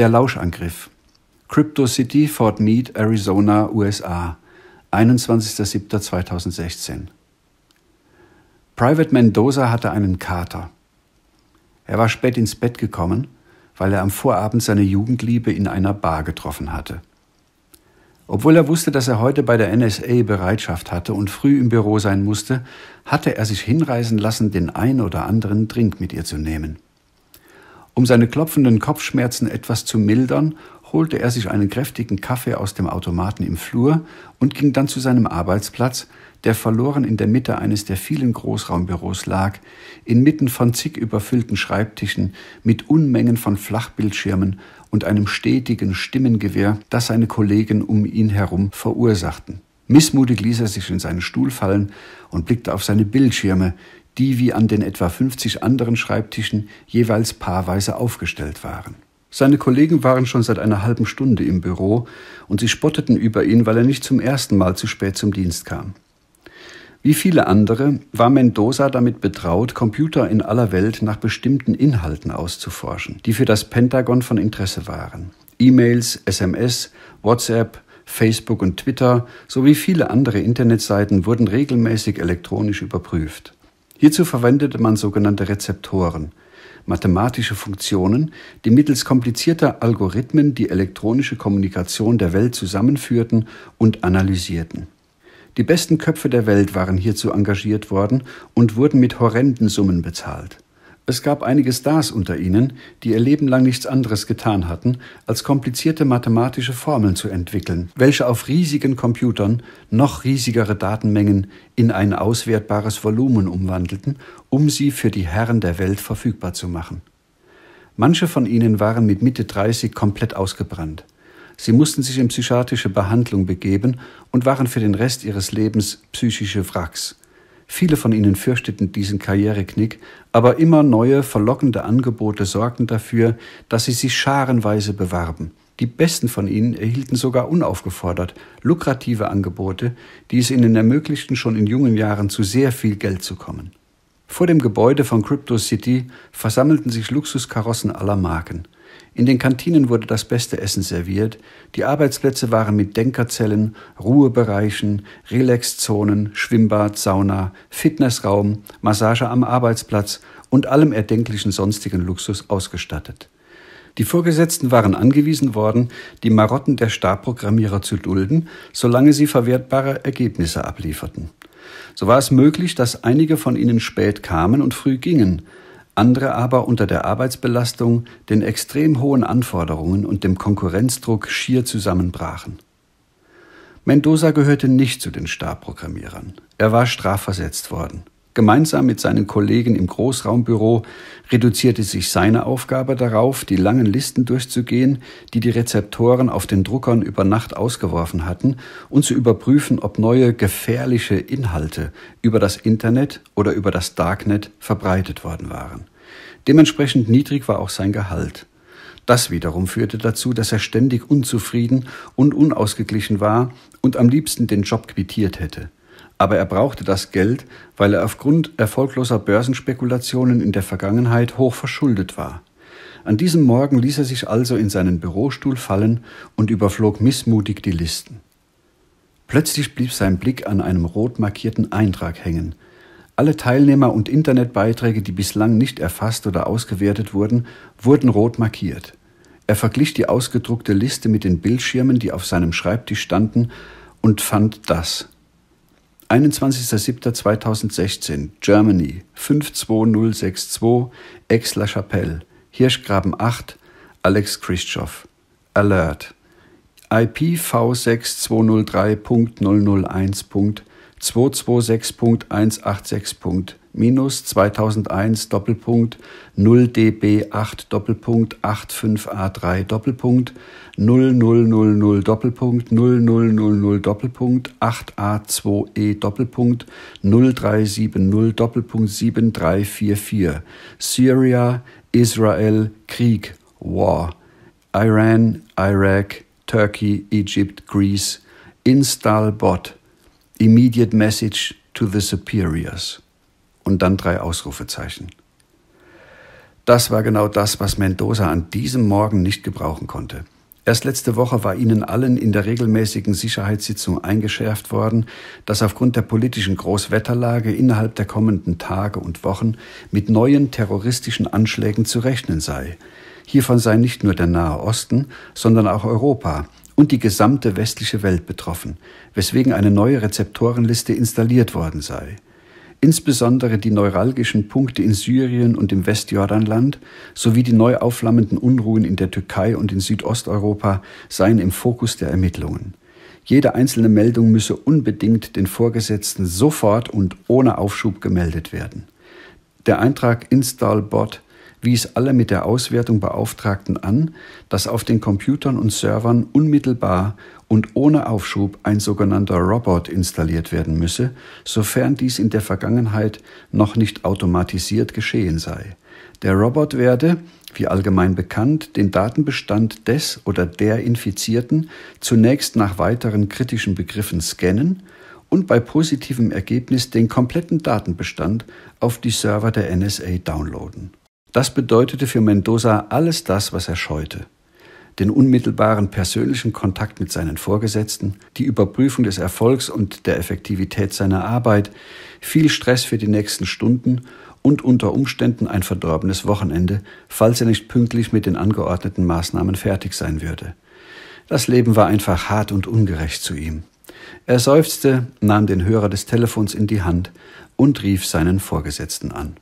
Der Lauschangriff. Crypto City, Fort Meade, Arizona, USA. 21.07.2016. Private Mendoza hatte einen Kater. Er war spät ins Bett gekommen, weil er am Vorabend seine Jugendliebe in einer Bar getroffen hatte. Obwohl er wusste, dass er heute bei der NSA Bereitschaft hatte und früh im Büro sein musste, hatte er sich hinreißen lassen, den ein oder anderen Drink mit ihr zu nehmen. Um seine klopfenden Kopfschmerzen etwas zu mildern, holte er sich einen kräftigen Kaffee aus dem Automaten im Flur und ging dann zu seinem Arbeitsplatz, der verloren in der Mitte eines der vielen Großraumbüros lag, inmitten von zig überfüllten Schreibtischen mit Unmengen von Flachbildschirmen und einem stetigen Stimmengewehr, das seine Kollegen um ihn herum verursachten. Missmutig ließ er sich in seinen Stuhl fallen und blickte auf seine Bildschirme, die wie an den etwa 50 anderen Schreibtischen jeweils paarweise aufgestellt waren. Seine Kollegen waren schon seit einer halben Stunde im Büro und sie spotteten über ihn, weil er nicht zum ersten Mal zu spät zum Dienst kam. Wie viele andere war Mendoza damit betraut, Computer in aller Welt nach bestimmten Inhalten auszuforschen, die für das Pentagon von Interesse waren. E-Mails, SMS, WhatsApp, Facebook und Twitter sowie viele andere Internetseiten wurden regelmäßig elektronisch überprüft. Hierzu verwendete man sogenannte Rezeptoren, mathematische Funktionen, die mittels komplizierter Algorithmen die elektronische Kommunikation der Welt zusammenführten und analysierten. Die besten Köpfe der Welt waren hierzu engagiert worden und wurden mit horrenden Summen bezahlt. Es gab einige Stars unter ihnen, die ihr Leben lang nichts anderes getan hatten, als komplizierte mathematische Formeln zu entwickeln, welche auf riesigen Computern noch riesigere Datenmengen in ein auswertbares Volumen umwandelten, um sie für die Herren der Welt verfügbar zu machen. Manche von ihnen waren mit Mitte 30 komplett ausgebrannt. Sie mussten sich in psychiatrische Behandlung begeben und waren für den Rest ihres Lebens psychische Wracks. Viele von ihnen fürchteten diesen Karriereknick, aber immer neue, verlockende Angebote sorgten dafür, dass sie sich scharenweise bewarben. Die besten von ihnen erhielten sogar unaufgefordert lukrative Angebote, die es ihnen ermöglichten, schon in jungen Jahren zu sehr viel Geld zu kommen. Vor dem Gebäude von Crypto City versammelten sich Luxuskarossen aller Marken – in den Kantinen wurde das beste Essen serviert, die Arbeitsplätze waren mit Denkerzellen, Ruhebereichen, Relaxzonen, Schwimmbad, Sauna, Fitnessraum, Massage am Arbeitsplatz und allem erdenklichen sonstigen Luxus ausgestattet. Die Vorgesetzten waren angewiesen worden, die Marotten der Stabprogrammierer zu dulden, solange sie verwertbare Ergebnisse ablieferten. So war es möglich, dass einige von ihnen spät kamen und früh gingen, andere aber unter der Arbeitsbelastung, den extrem hohen Anforderungen und dem Konkurrenzdruck schier zusammenbrachen. Mendoza gehörte nicht zu den Stabprogrammierern. Er war strafversetzt worden. Gemeinsam mit seinen Kollegen im Großraumbüro reduzierte sich seine Aufgabe darauf, die langen Listen durchzugehen, die die Rezeptoren auf den Druckern über Nacht ausgeworfen hatten, und zu überprüfen, ob neue gefährliche Inhalte über das Internet oder über das Darknet verbreitet worden waren. Dementsprechend niedrig war auch sein Gehalt. Das wiederum führte dazu, dass er ständig unzufrieden und unausgeglichen war und am liebsten den Job quittiert hätte. Aber er brauchte das Geld, weil er aufgrund erfolgloser Börsenspekulationen in der Vergangenheit hoch verschuldet war. An diesem Morgen ließ er sich also in seinen Bürostuhl fallen und überflog missmutig die Listen. Plötzlich blieb sein Blick an einem rot markierten Eintrag hängen. Alle Teilnehmer und Internetbeiträge, die bislang nicht erfasst oder ausgewertet wurden, wurden rot markiert. Er verglich die ausgedruckte Liste mit den Bildschirmen, die auf seinem Schreibtisch standen, und fand das 21.07.2016, Germany 52062, Aix-la-Chapelle, Hirschgraben 8, Alex Christoph. Alert. ipv 6203001 226.186. Minus 2001 Doppelpunkt 0DB8 Doppelpunkt 85A3 Doppelpunkt 0000 Doppelpunkt 0000 Doppelpunkt 8A2E Doppelpunkt 0370 Doppelpunkt 7344 Syria Israel Krieg War Iran Iraq Turkey Egypt Greece Install Bot Immediate Message to the Superiors. Und dann drei Ausrufezeichen. Das war genau das, was Mendoza an diesem Morgen nicht gebrauchen konnte. Erst letzte Woche war ihnen allen in der regelmäßigen Sicherheitssitzung eingeschärft worden, dass aufgrund der politischen Großwetterlage innerhalb der kommenden Tage und Wochen mit neuen terroristischen Anschlägen zu rechnen sei. Hiervon sei nicht nur der Nahe Osten, sondern auch Europa, und die gesamte westliche Welt betroffen, weswegen eine neue Rezeptorenliste installiert worden sei. Insbesondere die neuralgischen Punkte in Syrien und im Westjordanland sowie die neu aufflammenden Unruhen in der Türkei und in Südosteuropa seien im Fokus der Ermittlungen. Jede einzelne Meldung müsse unbedingt den Vorgesetzten sofort und ohne Aufschub gemeldet werden. Der Eintrag Installbot wies alle mit der Auswertung Beauftragten an, dass auf den Computern und Servern unmittelbar und ohne Aufschub ein sogenannter Robot installiert werden müsse, sofern dies in der Vergangenheit noch nicht automatisiert geschehen sei. Der Robot werde, wie allgemein bekannt, den Datenbestand des oder der Infizierten zunächst nach weiteren kritischen Begriffen scannen und bei positivem Ergebnis den kompletten Datenbestand auf die Server der NSA downloaden. Das bedeutete für Mendoza alles das, was er scheute. Den unmittelbaren persönlichen Kontakt mit seinen Vorgesetzten, die Überprüfung des Erfolgs und der Effektivität seiner Arbeit, viel Stress für die nächsten Stunden und unter Umständen ein verdorbenes Wochenende, falls er nicht pünktlich mit den angeordneten Maßnahmen fertig sein würde. Das Leben war einfach hart und ungerecht zu ihm. Er seufzte, nahm den Hörer des Telefons in die Hand und rief seinen Vorgesetzten an.